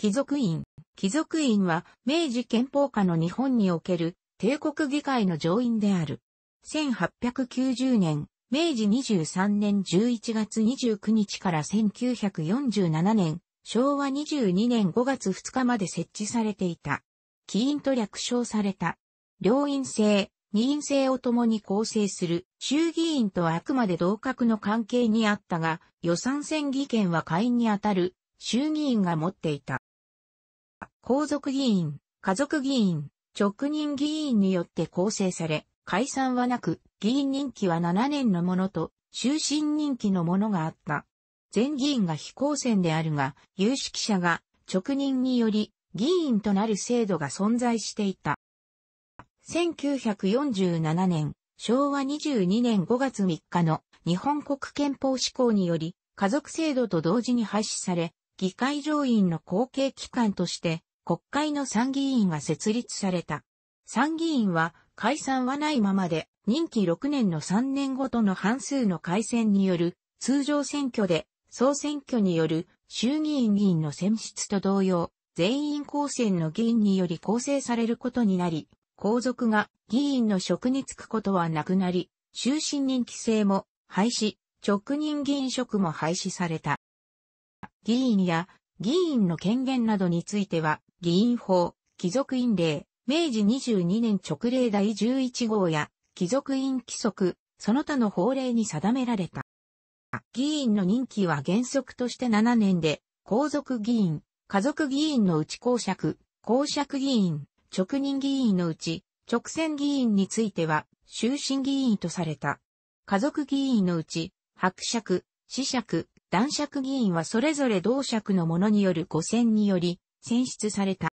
貴族院。貴族院は、明治憲法下の日本における、帝国議会の上院である。1890年、明治23年11月29日から1947年、昭和22年5月2日まで設置されていた。起因と略称された。両院制、二院制を共に構成する衆議院とはあくまで同格の関係にあったが、予算選議権は下院にあたる衆議院が持っていた。皇族議員、家族議員、直任議員によって構成され、解散はなく、議員任期は7年のものと、終身任期のものがあった。全議員が非公選であるが、有識者が直任により議員となる制度が存在していた。1947年、昭和22年5月3日の日本国憲法施行により、家族制度と同時に廃止され、議会上院の後継機関として国会の参議院が設立された。参議院は解散はないままで任期6年の3年ごとの半数の改選による通常選挙で総選挙による衆議院議員の選出と同様、全員公選の議員により構成されることになり、皇族が議員の職に就くことはなくなり、終身任期制も廃止、直任議員職も廃止された。議員や議員の権限などについては、議員法、貴族院令、明治22年直令第11号や、貴族院規則、その他の法令に定められた。議員の任期は原則として7年で、皇族議員、家族議員のうち公爵、公爵議員、直任議員のうち、直選議員については、終身議員とされた。家族議員のうち、伯爵、死爵、男爵議員はそれぞれ同爵の者による五選により選出された。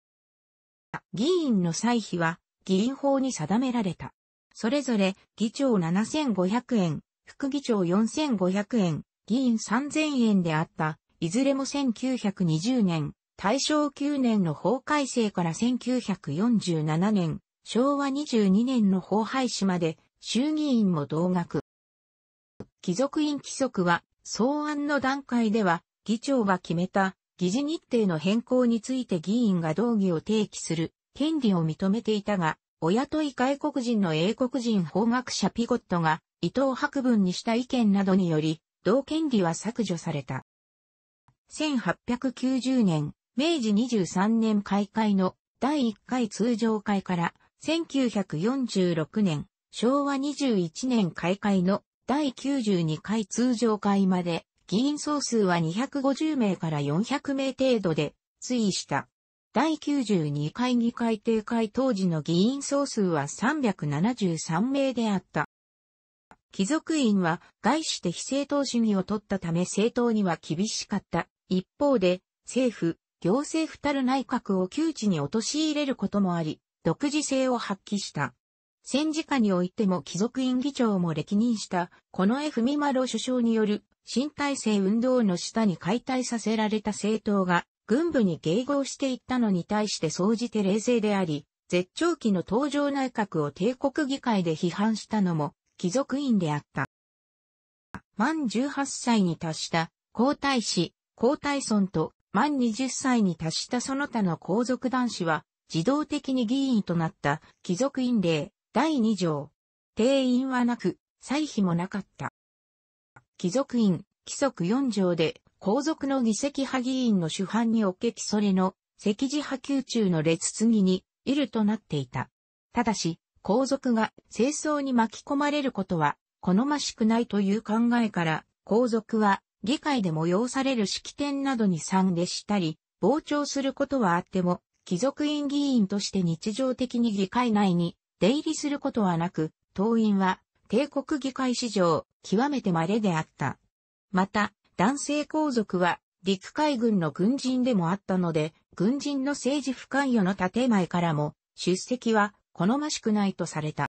議員の歳費は議員法に定められた。それぞれ議長7500円、副議長4500円、議員3000円であった、いずれも1920年、大正9年の法改正から1947年、昭和22年の法廃止まで、衆議院も同額。貴族院規則は草案の段階では、議長が決めた議事日程の変更について議員が動議を提起する権利を認めていたが、お雇い外国人の英国人法学者ピゴットが伊藤博文にした意見などにより、同権利は削除された。1890年、明治23年開会の第1回通常会から1946年、昭和21年開会の第92回通常会まで、議員総数は250名から400名程度で推移した。第92回議会定会当時の議員総数は373名であった。貴族院は外して非正当主義を取ったため政党には厳しかった。一方で、政府、行政府たる内閣を窮地に陥れることもあり、独自性を発揮した。戦時下においても貴族院議長も歴任した、この絵文丸首相による新体制運動の下に解体させられた政党が軍部に迎合していったのに対して総じて冷静であり、絶頂期の登場内閣を帝国議会で批判したのも貴族院であった。満18歳に達した皇太子、皇太孫と満20歳に達したその他の皇族男子は自動的に議員となった貴族院令第2条。定員はなく、歳費もなかった。貴族院、規則4条で、皇族の議席派議員の主犯におけきそれの、席次派宮中の列次に、いるとなっていた。ただし、皇族が清掃に巻き込まれることは、好ましくないという考えから、皇族は、議会で催される式典などに参列したり、傍聴することはあっても、貴族院議員として日常的に議会内に出入りすることはなく、党員は帝国議会史上極めて稀であった。また、男性皇族は陸海軍の軍人でもあったので、軍人の政治不関与の建前からも出席は好ましくないとされた。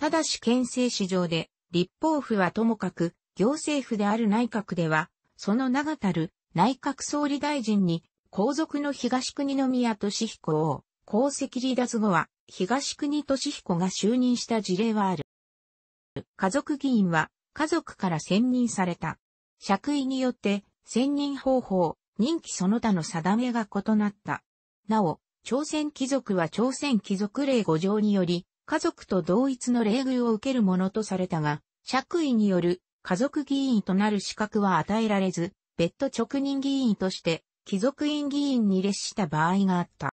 ただし憲政史上で立法府はともかく行政府である内閣では、その名がたる内閣総理大臣に皇族の東国宮敏彦を功績離脱後は東国俊彦が就任した事例はある。家族議員は家族から選任された。爵位によって選任方法、任期その他の定めが異なった。なお、朝鮮貴族は朝鮮貴族令5条により、家族と同一の礼遇を受けるものとされたが、爵位による家族議員となる資格は与えられず、別途直任議員として、貴族院議員に列した場合があった。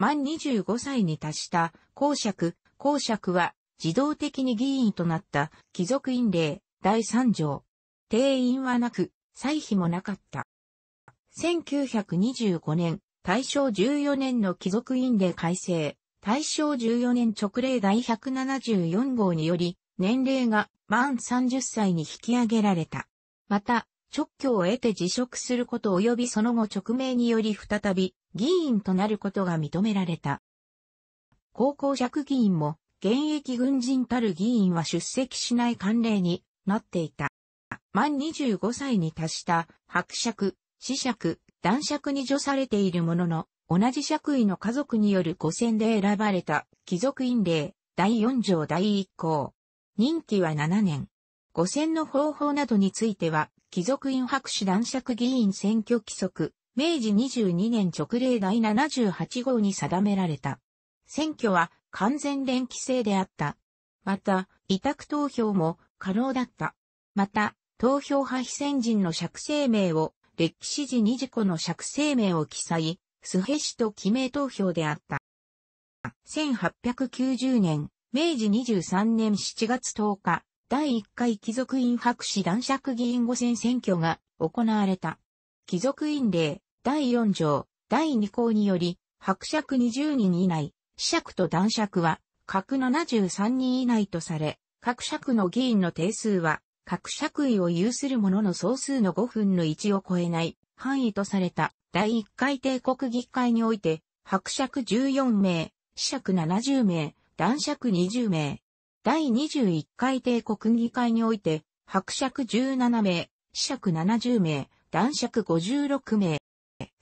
満25歳に達した公爵、公爵は自動的に議員となった貴族院令第3条。定員はなく、歳費もなかった。1925年、大正14年の貴族院令改正、大正14年直令第174号により、年齢が満30歳に引き上げられた。また、直居を得て辞職すること及びその後直命により再び議員となることが認められた。高校尺議員も現役軍人たる議員は出席しない慣例になっていた。満25歳に達した伯爵、子爵、男爵に除されているものの、同じ爵位の家族による五選で選ばれた貴族院令第4条第1項。任期は7年。五選の方法などについては、貴族院博士男爵議員選挙規則、明治22年直令第78号に定められた。選挙は完全連規制であった。また、委託投票も可能だった。また、投票派非戦人の釈生名を、歴史時二事故の釈生名を記載、スヘ氏と記名投票であった。1890年、明治23年7月10日、第1回貴族院博士男爵議員5選選挙が行われた。貴族院令第4条第2項により、伯爵20人以内、子爵と男爵は各73人以内とされ、各爵の議員の定数は、各爵位を有する者の総数の5分の1を超えない範囲とされた第1回帝国議会において、伯爵14名、子爵70名、男爵20名、第21回帝国議会において、白尺17名、死尺70名、男尺56名。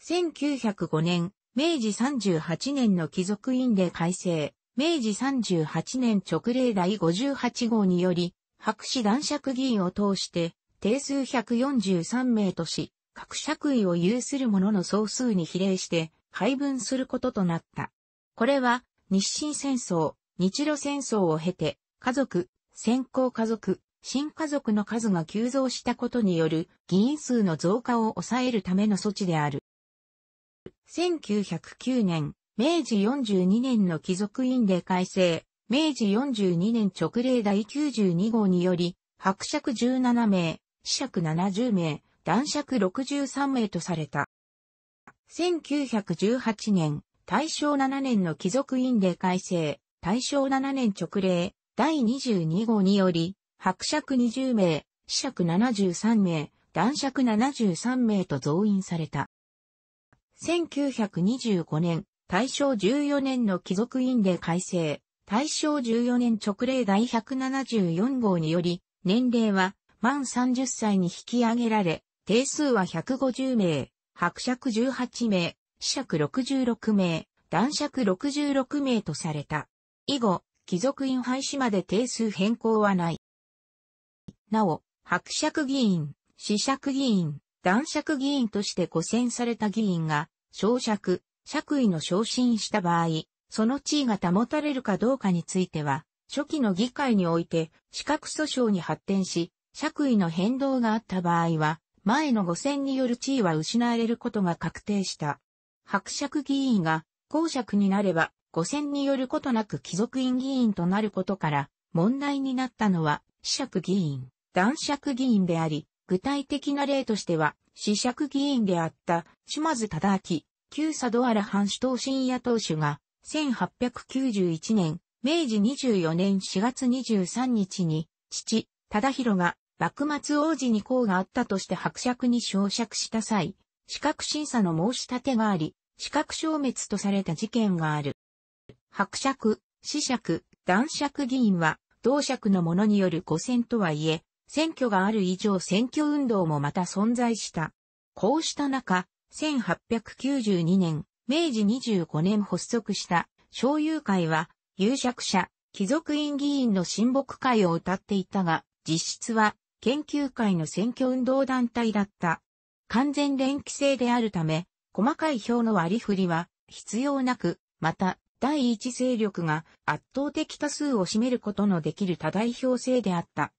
1905年、明治38年の貴族院で改正、明治38年直令第58号により、白紙男爵議員を通して、定数143名とし、各爵位を有する者の総数に比例して配分することとなった。これは、日清戦争、日露戦争を経て、家族、先行家族、新家族の数が急増したことによる議員数の増加を抑えるための措置である。1909年、明治42年の貴族院令改正、明治42年直令第92号により、伯爵17名、死爵70名、男爵63名とされた。1918年、大正7年の貴族院令改正、大正7年直令、第22号により、伯爵20名、死爵73名、男爵73名と増員された。1925年、大正14年の貴族院令改正、大正14年直令第174号により、年齢は満30歳に引き上げられ、定数は150名、伯爵18名、死爵66名、男爵66名とされた。以後、貴族院廃止まで定数変更はない。なお、伯爵議員、子爵議員、男爵議員として補選された議員が、小爵、爵位の昇進した場合、その地位が保たれるかどうかについては、初期の議会において、資格訴訟に発展し、爵位の変動があった場合は、前の5選による地位は失われることが確定した。伯爵議員が公爵になれば、五選によることなく貴族院議員となることから、問題になったのは、子爵議員、男爵議員であり、具体的な例としては、子爵議員であった、島津忠明、旧佐渡原藩主党新野党首が、1891年、明治24年4月23日に、父、忠広が、幕末王子に功があったとして伯爵に昇爵した際、資格審査の申し立てがあり、資格消滅とされた事件がある。伯爵、子爵、男爵議員は、同爵の者による五選とはいえ、選挙がある以上選挙運動もまた存在した。こうした中、1892年、明治25年発足した、小友会は、有爵者、貴族院議員の親睦会を謳っていたが、実質は、研究会の選挙運動団体だった。完全連期制であるため、細かい票の割り振りは必要なく、また、第一勢力が圧倒的多数を占めることのできる多代表制であった。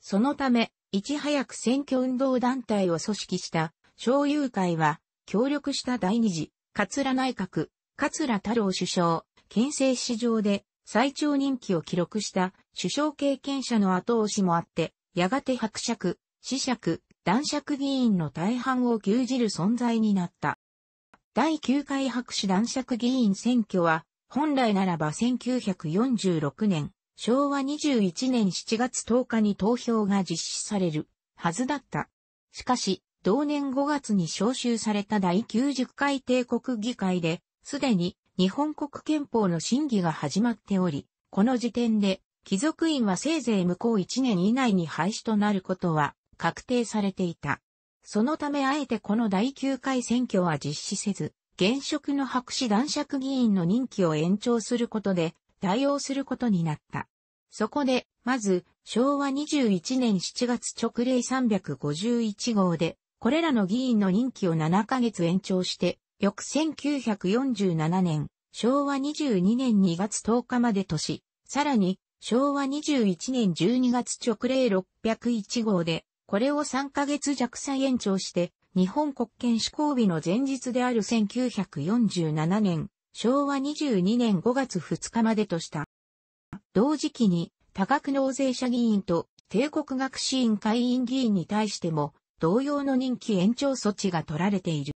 そのため、いち早く選挙運動団体を組織した小友会は、協力した第二次、桂内閣、桂太郎首相、憲政史上で最長任期を記録した首相経験者の後押しもあって、やがて伯爵、死爵、男爵議員の大半を牛耳る存在になった。第9回白紙男爵議員選挙は、本来ならば1946年、昭和21年7月10日に投票が実施されるはずだった。しかし、同年5月に召集された第90回帝国議会で、すでに日本国憲法の審議が始まっており、この時点で、貴族院はせいぜい向こう1年以内に廃止となることは確定されていた。そのためあえてこの第9回選挙は実施せず、現職の白紙男爵議員の任期を延長することで対応することになった。そこで、まず、昭和21年7月直令351号で、これらの議員の任期を7ヶ月延長して、翌1947年、昭和22年2月10日までとし、さらに、昭和21年12月直令601号で、これを3ヶ月弱再延長して、日本国権施行日の前日である1947年、昭和22年5月2日までとした。同時期に、多額納税者議員と帝国学士院会員議員に対しても、同様の任期延長措置が取られている。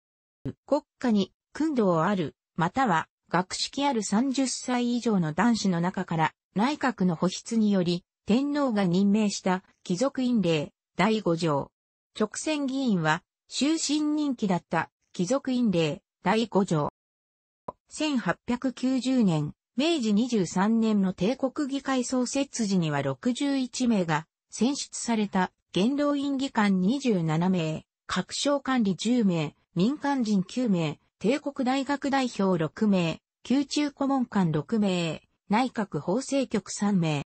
国家に、訓導ある、または、学識ある30歳以上の男子の中から、内閣の保筆により、天皇が任命した貴族院令、第5条。直選議員は、終身人気だった貴族院令第5条。1890年、明治23年の帝国議会創設時には61名が選出された元老院議官27名、各省管理10名、民間人9名、帝国大学代表6名、宮中顧問官6名、内閣法制局3名。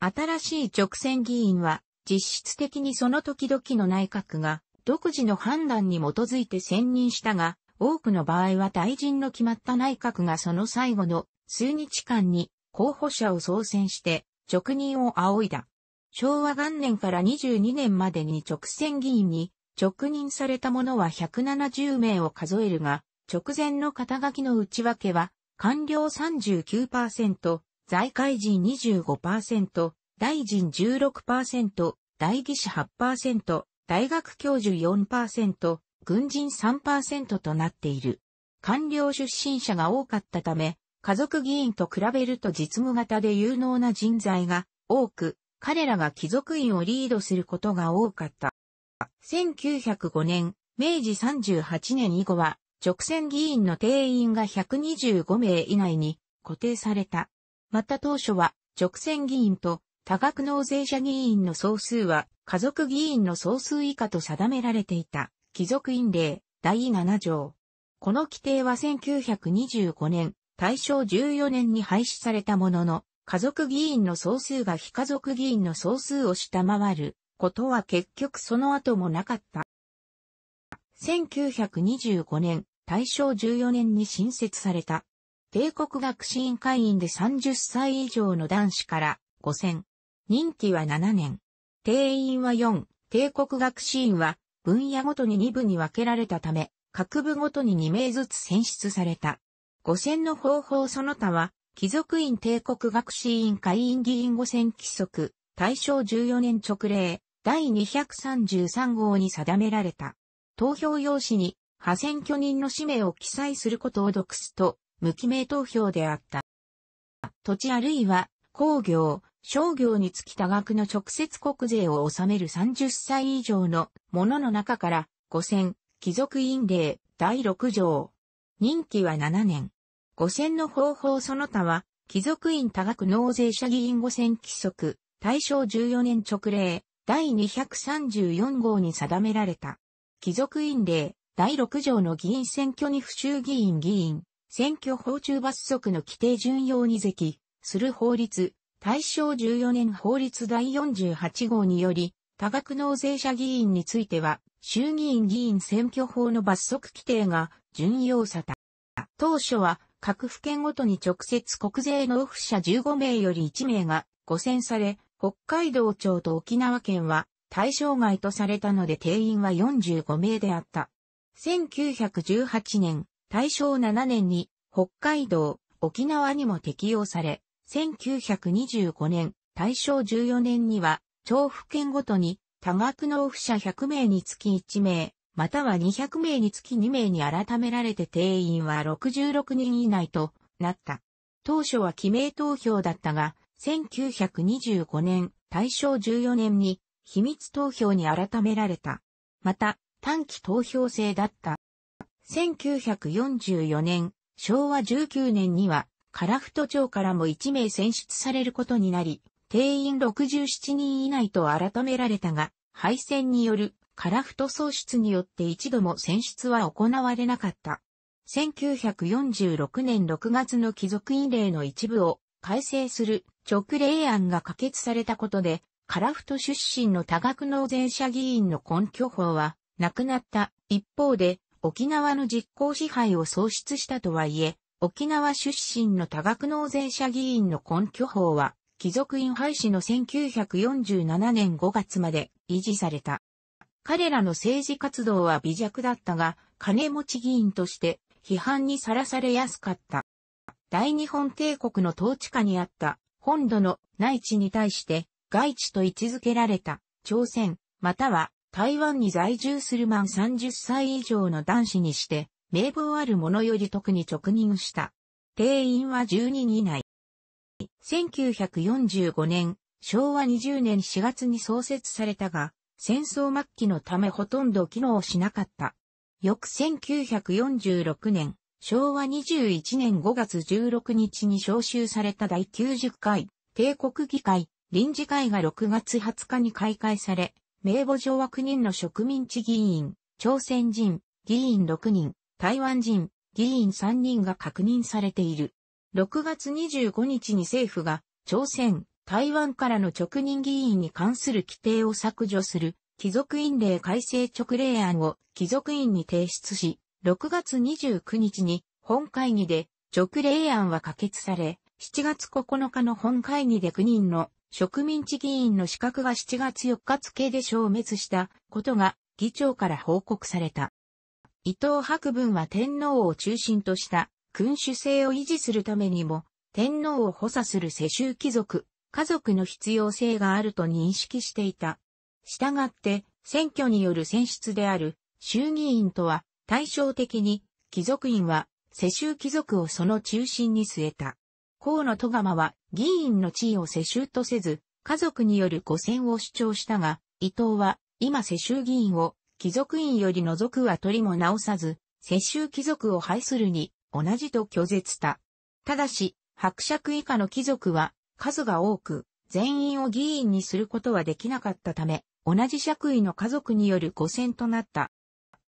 新しい直選議員は実質的にその時々の内閣が独自の判断に基づいて選任したが、多くの場合は大臣の決まった内閣がその最後の数日間に候補者を総選して直任を仰いだ。昭和元年から22年までに直選議員に直任された者は170名を数えるが、直前の肩書きの内訳は、官僚39%、財界人25%、大臣16%、代議士8%、大学教授4%、軍人3%となっている。官僚出身者が多かったため、家族議員と比べると実務型で有能な人材が多く、彼らが貴族院をリードすることが多かった。1905年、明治38年以後は、直線議員の定員が125名以内に固定された。また当初は、直線議員と多額納税者議員の総数は、家族議員の総数以下と定められていた、貴族院令、第7条。この規定は1925年、大正14年に廃止されたものの、家族議員の総数が非家族議員の総数を下回ることは結局その後もなかった。1925年、大正14年に新設された。帝国学士院会員で30歳以上の男子から5000、任期は7年。定員は4、帝国学士院は分野ごとに2部に分けられたため、各部ごとに2名ずつ選出された。五選の方法その他は、貴族院帝国学士院会員議員五選規則、大正14年直令、第233号に定められた。投票用紙に、派選挙人の氏名を記載することを読すと、無記名投票であった。土地あるいは、工業、商業につき多額の直接国税を納める30歳以上のものの中から、五千、貴族院令、第6条。任期は7年。五千の方法その他は、貴族院多額納税者議員五千規則、大正14年直令、第234号に定められた。貴族院令、第6条の議員選挙に不衆議院議員、選挙法中罰則の規定順用に是する法律、大正14年法律第48号により、多額納税者議員については、衆議院議員選挙法の罰則規定が順用された。当初は、各府県ごとに直接国税納付者15名より1名が5選され、北海道庁と沖縄県は対象外とされたので定員は45名であった。1918年、大正7年に北海道、沖縄にも適用され、1925年、大正14年には、調布県ごとに、多額納付者100名につき1名、または200名につき2名に改められて定員は66人以内となった。当初は記名投票だったが、1925年、大正14年に、秘密投票に改められた。また、短期投票制だった。1944年、昭和19年には、樺太町からも1名選出されることになり、定員67人以内と改められたが、敗戦による樺太喪失によって一度も選出は行われなかった。1946年6月の貴族院令の一部を改正する直令案が可決されたことで、樺太出身の多額納税者議員の根拠法はなくなった。一方で、沖縄の実効支配を喪失したとはいえ、沖縄出身の多額納税者議員の根拠法は、貴族院廃止の1947年5月まで維持された。彼らの政治活動は微弱だったが、金持ち議員として批判にさらされやすかった。大日本帝国の統治下にあった本土の内地に対して外地と位置づけられた朝鮮または台湾に在住する満30歳以上の男子にして名簿あるものより特に直任した。定員は12人以内。1945年、昭和20年4月に創設されたが、戦争末期のためほとんど機能しなかった。翌1946年、昭和21年5月16日に召集された第90回、帝国議会、臨時会が6月20日に開会され、名簿上は9人の植民地議員、朝鮮人、議員6人、台湾人、議員3人が確認されている。6月25日に政府が、朝鮮、台湾からの直任議員に関する規定を削除する、貴族院令改正直令案を貴族院に提出し、6月29日に本会議で直令案は可決され、7月9日の本会議で9人の植民地議員の資格が7月4日付で消滅したことが議長から報告された。伊藤博文は天皇を中心とした君主制を維持するためにも、天皇を補佐する世襲貴族、家族の必要性があると認識していた。したがって、選挙による選出である衆議院とは対照的に、貴族院は世襲貴族をその中心に据えた。河野戸釜は議員の地位を世襲とせず、家族による五選を主張したが、伊藤は今世襲議員を貴族院より除くは取りも直さず、世襲貴族を排するに、同じと拒絶た。ただし、伯爵以下の貴族は、数が多く、全員を議員にすることはできなかったため、同じ爵位の家族による誤選となった。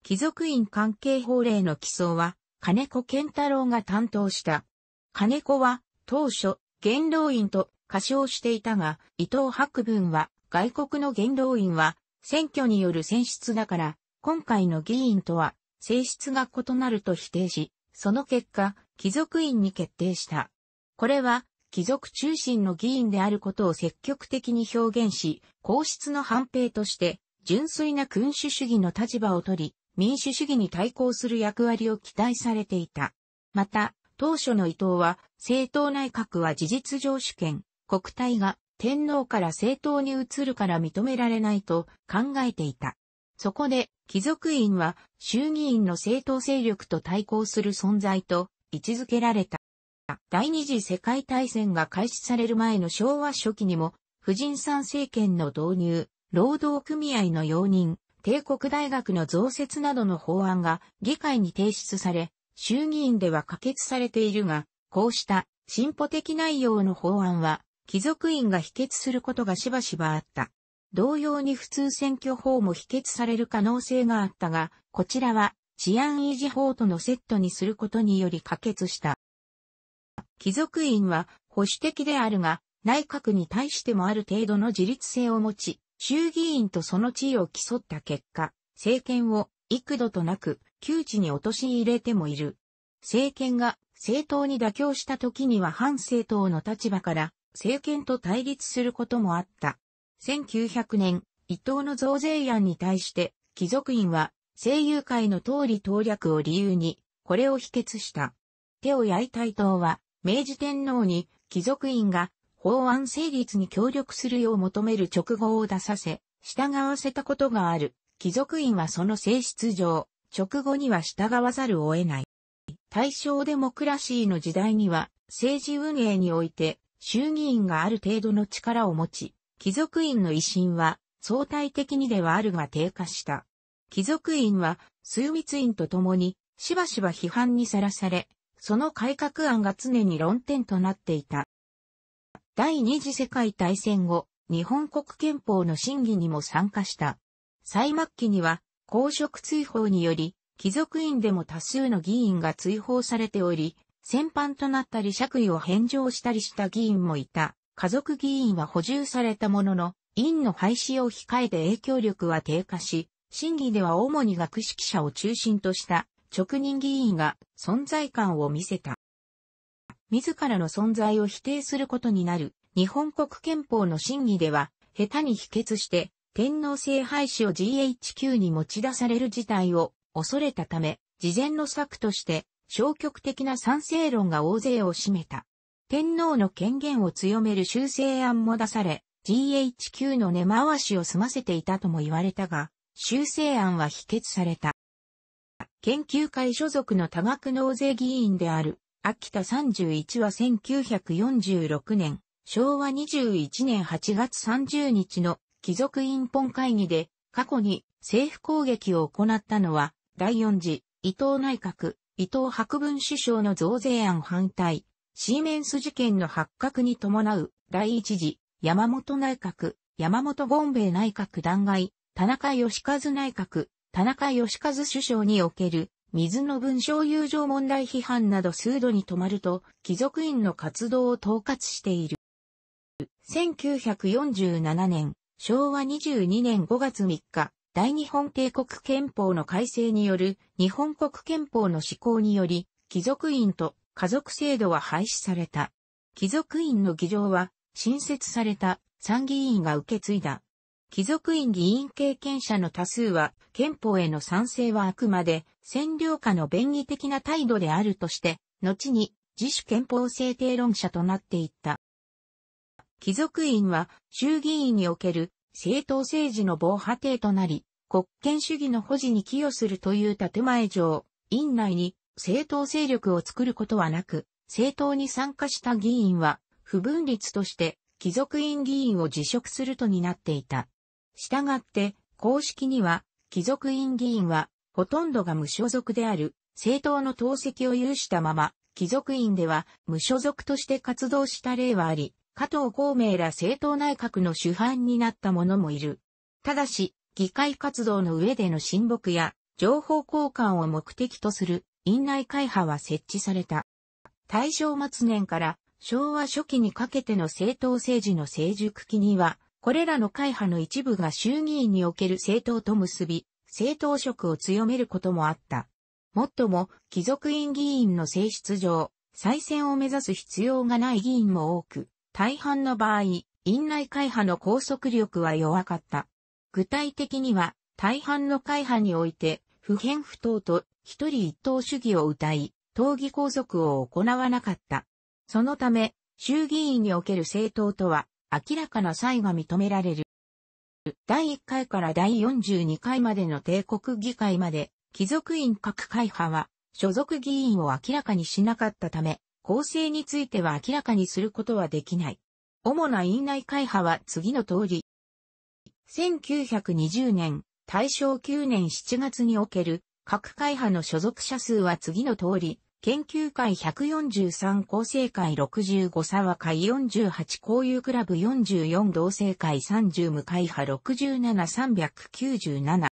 貴族院関係法令の起草は、金子健太郎が担当した。金子は、当初、元老院と歌唱していたが、伊藤博文は、外国の元老院は、選挙による選出だから、今回の議員とは性質が異なると否定し、その結果、貴族院に決定した。これは、貴族中心の議員であることを積極的に表現し、皇室の反兵として、純粋な君主主義の立場を取り、民主主義に対抗する役割を期待されていた。また、当初の伊藤は、政党内閣は事実上主権、国体が天皇から政党に移るから認められないと考えていた。そこで、貴族院は衆議院の政党勢力と対抗する存在と位置づけられた。第二次世界大戦が開始される前の昭和初期にも、婦人参政権の導入、労働組合の容認、帝国大学の増設などの法案が議会に提出され、衆議院では可決されているが、こうした進歩的内容の法案は貴族院が否決することがしばしばあった。同様に普通選挙法も否決される可能性があったが、こちらは治安維持法とのセットにすることにより可決した。貴族院は保守的であるが、内閣に対してもある程度の自立性を持ち、衆議院とその地位を競った結果、政権を幾度となく窮地に陥れてもいる。政権が政党に妥協した時には反政党の立場から政権と対立することもあった。1900年、伊藤の増税案に対して、貴族院は、政友会の通り投略を理由に、これを否決した。手を焼いた伊藤は、明治天皇に、貴族院が、法案成立に協力するよう求める直後を出させ、従わせたことがある。貴族院はその性質上、直後には従わざるを得ない。大正デモクラシーの時代には、政治運営において、衆議院がある程度の力を持ち、貴族院の威信は相対的にではあるが低下した。貴族院は枢密院と共にしばしば批判にさらされ、その改革案が常に論点となっていた。第二次世界大戦後、日本国憲法の審議にも参加した。最末期には公職追放により、貴族院でも多数の議員が追放されており、戦犯となったり爵位を返上したりした議員もいた。家族議員は補充されたものの、院の廃止を控えて影響力は低下し、審議では主に学識者を中心とした直任議員が存在感を見せた。自らの存在を否定することになる日本国憲法の審議では、下手に否決して天皇制廃止を GHQ に持ち出される事態を恐れたため、事前の策として消極的な賛成論が大勢を占めた。天皇の権限を強める修正案も出され、GHQ の根回しを済ませていたとも言われたが、修正案は否決された。研究会所属の多額納税議員である、秋田31は1946年、昭和21年8月30日の貴族院本会議で、過去に政府攻撃を行ったのは、第4次伊藤内閣、伊藤博文首相の増税案反対、シーメンス事件の発覚に伴う、第一次、山本内閣、山本権兵衛内閣弾劾、田中義和内閣、田中義和首相における、水の文章友情問題批判など数度に止まると、貴族院の活動を統括している。1947年、昭和22年5月3日、大日本帝国憲法の改正による日本国憲法の施行により、貴族院と家族制度は廃止された。貴族院の議場は、新設された参議院が受け継いだ。貴族院議員経験者の多数は、憲法への賛成はあくまで、占領下の便宜的な態度であるとして、後に自主憲法制定論者となっていった。貴族院は、衆議院における政党政治の防波堤となり、国権主義の保持に寄与するという建前上、院内に政党勢力を作ることはなく、政党に参加した議員は、不分立として貴族院議員を辞職するとになっていた。したがって、公式には、貴族院議員は、ほとんどが無所属である、政党の党籍を有したまま、貴族院では無所属として活動した例はあり、加藤孔明ら政党内閣の主犯になった者もいる。ただし、議会活動の上での親睦や情報交換を目的とする院内会派は設置された。大正末年から昭和初期にかけての政党政治の成熟期には、これらの会派の一部が衆議院における政党と結び、政党色を強めることもあった。もっとも、貴族院議員の性質上、再選を目指す必要がない議員も多く、大半の場合、院内会派の拘束力は弱かった。具体的には、大半の会派において、不偏不当と一人一党主義を謳い、党議拘束を行わなかった。そのため、衆議院における政党とは、明らかな差異が認められる。第1回から第42回までの帝国議会まで、貴族院各会派は、所属議員を明らかにしなかったため、構成については明らかにすることはできない。主な院内会派は次の通り。1920年、大正9年7月における各会派の所属者数は次の通り、研究会143構成会65沢会48交友クラブ44同性会30無会派67397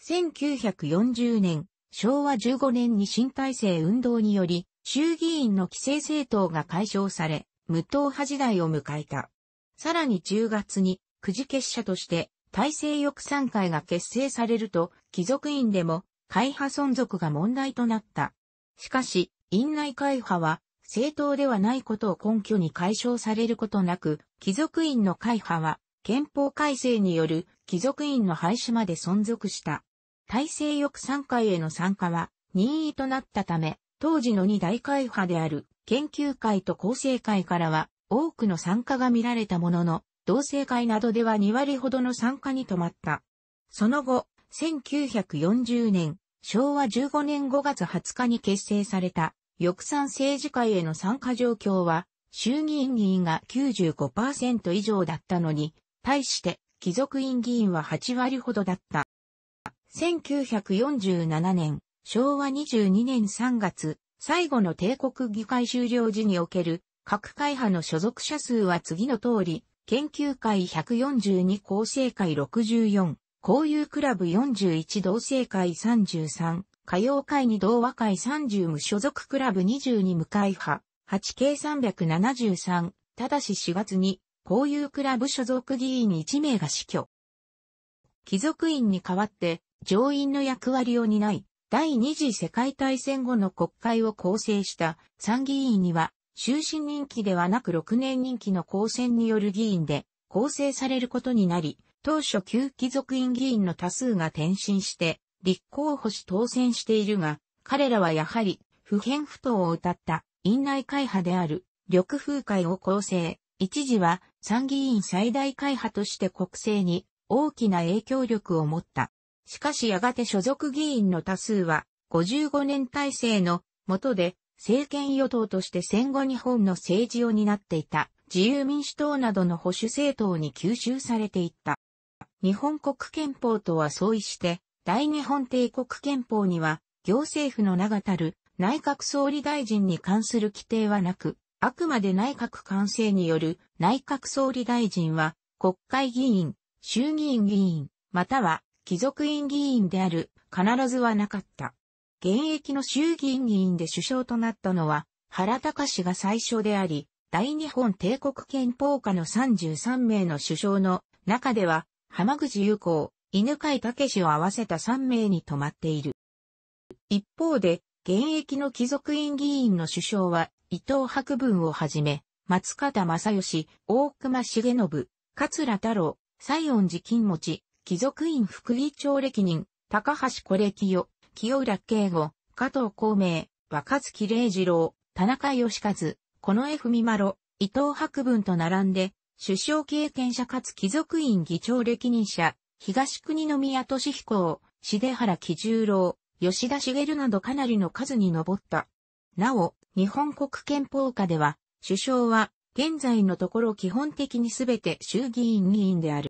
1940年、昭和15年に新体制運動により、衆議院の規制政党が解消され、無党派時代を迎えた。さらに10月に、くじ結社として、体制翼参会が結成されると、貴族院でも、会派存続が問題となった。しかし、院内会派は、政党ではないことを根拠に解消されることなく、貴族院の会派は、憲法改正による貴族院の廃止まで存続した。体制翼参会への参加は任意となったため、当時の二大会派である研究会と構成会からは多くの参加が見られたものの、同性会などでは2割ほどの参加に止まった。その後、1940年、昭和15年5月20日に結成された、翼賛政治会への参加状況は、衆議院議員が95%以上だったのに、対して、貴族院議員は8割ほどだった。1947年、昭和22年3月、最後の帝国議会終了時における各会派の所属者数は次の通り、研究会142厚生会64、交友クラブ41同性会33、歌謡会2同和会30無所属クラブ22無会派、8K373、ただし4月に、交友クラブ所属議員1名が死去。貴族院に代わって、上院の役割を担い、第二次世界大戦後の国会を構成した参議院には、終身任期ではなく6年任期の公選による議員で構成されることになり、当初旧貴族院議員の多数が転身して、立候補し当選しているが、彼らはやはり、普遍不当を謳った院内会派である緑風会を構成、一時は参議院最大会派として国政に大きな影響力を持った。しかしやがて所属議員の多数は、55年体制の下で、政権与党として戦後日本の政治を担っていた自由民主党などの保守政党に吸収されていった。日本国憲法とは相違して、大日本帝国憲法には、行政府の名がたる内閣総理大臣に関する規定はなく、あくまで内閣官制による内閣総理大臣は、国会議員、衆議院議員、または貴族院議員である、必ずはなかった。現役の衆議院議員で首相となったのは、原隆が最初であり、大日本帝国憲法下の33名の首相の中では、浜口友好、犬飼武氏を合わせた3名に止まっている。一方で、現役の貴族院議員の首相は、伊藤博文をはじめ、松方正義、大隈重信、桂太郎、西園寺金持ち、貴族院副議長歴任、高橋コ清清浦慶吾、加藤孔明、若月礼二郎、田中義和、この江文丸、伊藤博文と並んで、首相経験者かつ貴族院議長歴任者、東国宮俊彦重原喜十郎、吉田茂などかなりの数に上った。なお、日本国憲法下では、首相は、現在のところ基本的にすべて衆議院議員である。